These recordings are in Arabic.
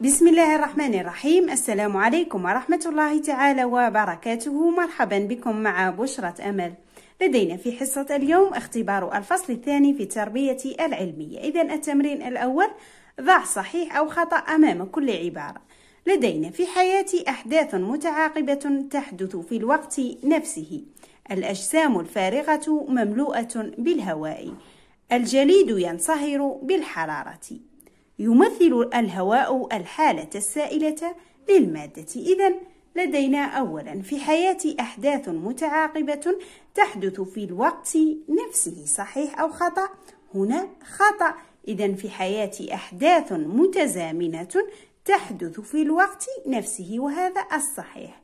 بسم الله الرحمن الرحيم السلام عليكم ورحمة الله تعالى وبركاته مرحبا بكم مع بشرة أمل لدينا في حصة اليوم اختبار الفصل الثاني في التربية العلمية إذا التمرين الأول ضع صحيح أو خطأ أمام كل عبارة لدينا في حياتي أحداث متعاقبة تحدث في الوقت نفسه الأجسام الفارغة مملوءة بالهواء الجليد ينصهر بالحرارة يمثل الهواء الحالة السائلة للمادة إذا لدينا أولا في حياة أحداث متعاقبة تحدث في الوقت نفسه صحيح أو خطأ هنا خطأ إذا في حياة أحداث متزامنة تحدث في الوقت نفسه وهذا الصحيح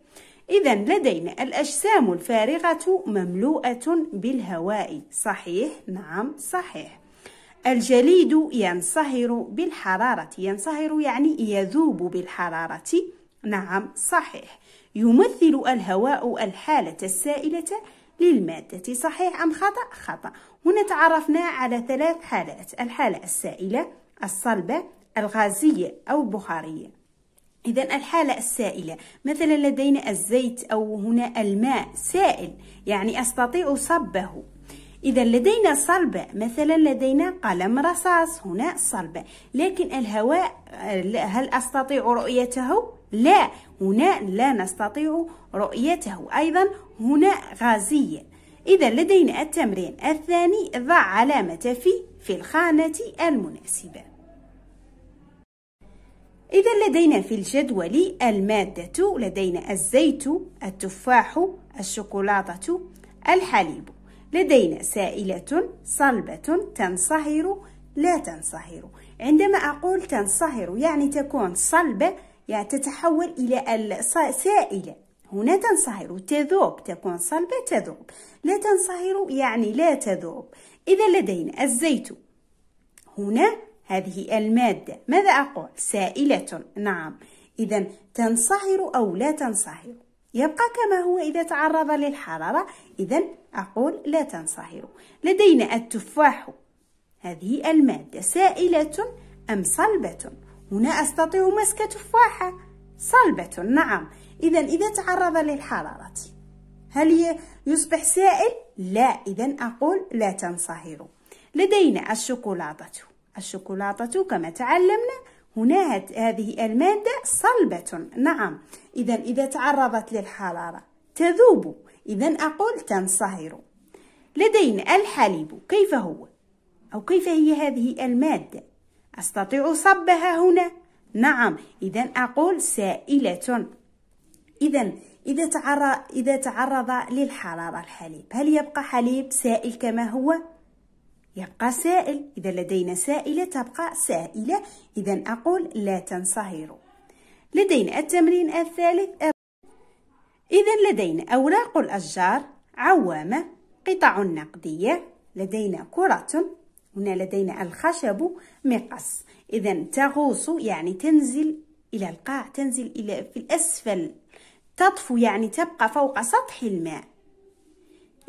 إذا لدينا الأجسام الفارغة مملوءة بالهواء صحيح نعم صحيح الجليد ينصهر بالحرارة ينصهر يعني يذوب بالحرارة نعم صحيح يمثل الهواء الحالة السائلة للمادة صحيح أم خطأ؟ خطأ هنا تعرفنا على ثلاث حالات الحالة السائلة الصلبة الغازية أو البخارية إذا الحالة السائلة مثلا لدينا الزيت أو هنا الماء سائل يعني أستطيع صبه إذا لدينا صلبة مثلا لدينا قلم رصاص هنا صلبة لكن الهواء هل أستطيع رؤيته؟ لا هنا لا نستطيع رؤيته أيضا هنا غازية إذا لدينا التمرين الثاني ضع علامة في في الخانة المناسبة إذا لدينا في الجدول المادة لدينا الزيت التفاح الشوكولاتة الحليب لدينا سائلة صلبة تنصهر لا تنصهر عندما أقول تنصهر يعني تكون صلبة يعني تتحول إلى سائلة هنا تنصهر تذوب تكون صلبة تذوب لا تنصهر يعني لا تذوب إذا لدينا الزيت هنا هذه المادة ماذا أقول سائلة نعم إذا تنصهر أو لا تنصهر يبقى كما هو إذا تعرض للحرارة إذا أقول لا تنصهروا لدينا التفاح هذه المادة سائلة أم صلبة هنا أستطيع مسك تفاحة صلبة نعم إذا إذا تعرض للحرارة هل يصبح سائل؟ لا إذا أقول لا تنصهر لدينا الشوكولاتة الشوكولاتة كما تعلمنا هنا هذه المادة صلبة نعم إذا إذا تعرضت للحرارة تذوب إذا أقول تنصهر لدينا الحليب كيف هو أو كيف هي هذه المادة أستطيع صبها هنا نعم إذا أقول سائلة إذا إذا تعرض إذا تعرض للحرارة الحليب هل يبقى حليب سائل كما هو؟ يبقى سائل إذا لدينا سائلة تبقى سائلة إذا أقول لا تنصهر لدينا التمرين الثالث إذا لدينا أوراق الأشجار عوامة قطع نقدية لدينا كرة هنا لدينا الخشب مقص إذا تغوص يعني تنزل إلى القاع تنزل إلى في الأسفل تطفو يعني تبقى فوق سطح الماء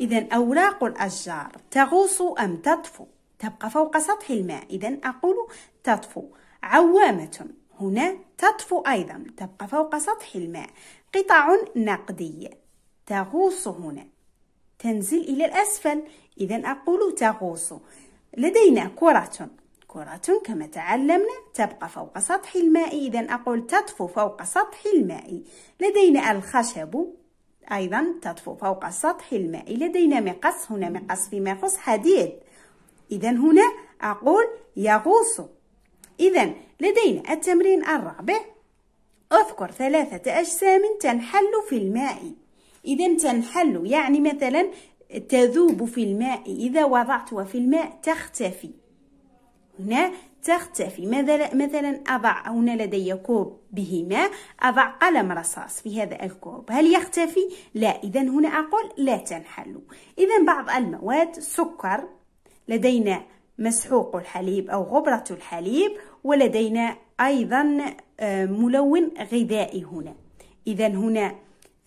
إذا أوراق الأشجار تغوص أم تطفو تبقى فوق سطح الماء إذا أقول تطفو عوامة هنا تطفو أيضا تبقى فوق سطح الماء قطع نقدية تغوص هنا تنزل إلى الأسفل إذا أقول تغوص لدينا كرة كرة كما تعلمنا تبقى فوق سطح الماء إذا أقول تطفو فوق سطح الماء لدينا الخشب أيضا تطفو فوق سطح الماء لدينا مقص هنا مقص فيما يخص حديد إذا هنا أقول يغوص إذا لدينا التمرين الرابع أذكر ثلاثة أجسام تنحل في الماء إذا تنحل يعني مثلا تذوب في الماء إذا وضعتها في الماء تختفي هنا تختفي مثلا أضع هنا لدي كوب به ماء أضع قلم رصاص في هذا الكوب هل يختفي؟ لا إذا هنا أقول لا تنحل إذا بعض المواد سكر لدينا مسحوق الحليب أو غبرة الحليب ولدينا أيضا آه، ملون غذائي هنا إذا هنا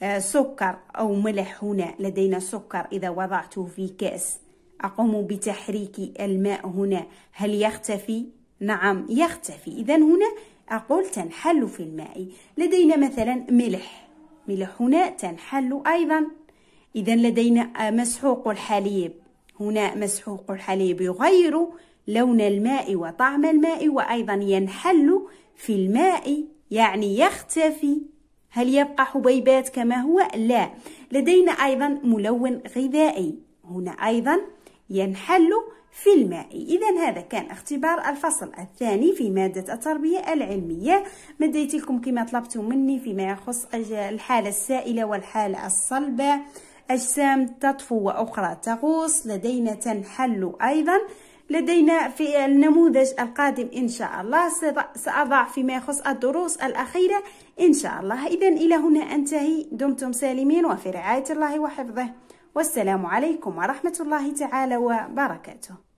آه، سكر أو ملح هنا لدينا سكر إذا وضعته في كأس أقوم بتحريك الماء هنا هل يختفي؟ نعم يختفي إذا هنا أقول تنحل في الماء لدينا مثلا ملح ملح هنا تنحل أيضا إذا لدينا آه، مسحوق الحليب هنا مسحوق الحليب يغير لون الماء وطعم الماء وأيضا ينحل في الماء يعني يختفي هل يبقى حبيبات كما هو؟ لا لدينا أيضا ملون غذائي هنا أيضا ينحل في الماء إذا هذا كان اختبار الفصل الثاني في مادة التربية العلمية مديت لكم كما طلبتم مني فيما يخص الحالة السائلة والحالة الصلبة أجسام تطفو وأخرى تغوص لدينا تنحل أيضا لدينا في النموذج القادم إن شاء الله سأضع فيما يخص الدروس الأخيرة إن شاء الله إذا إلى هنا أنتهي دمتم سالمين وفي رعاية الله وحفظه والسلام عليكم ورحمة الله تعالى وبركاته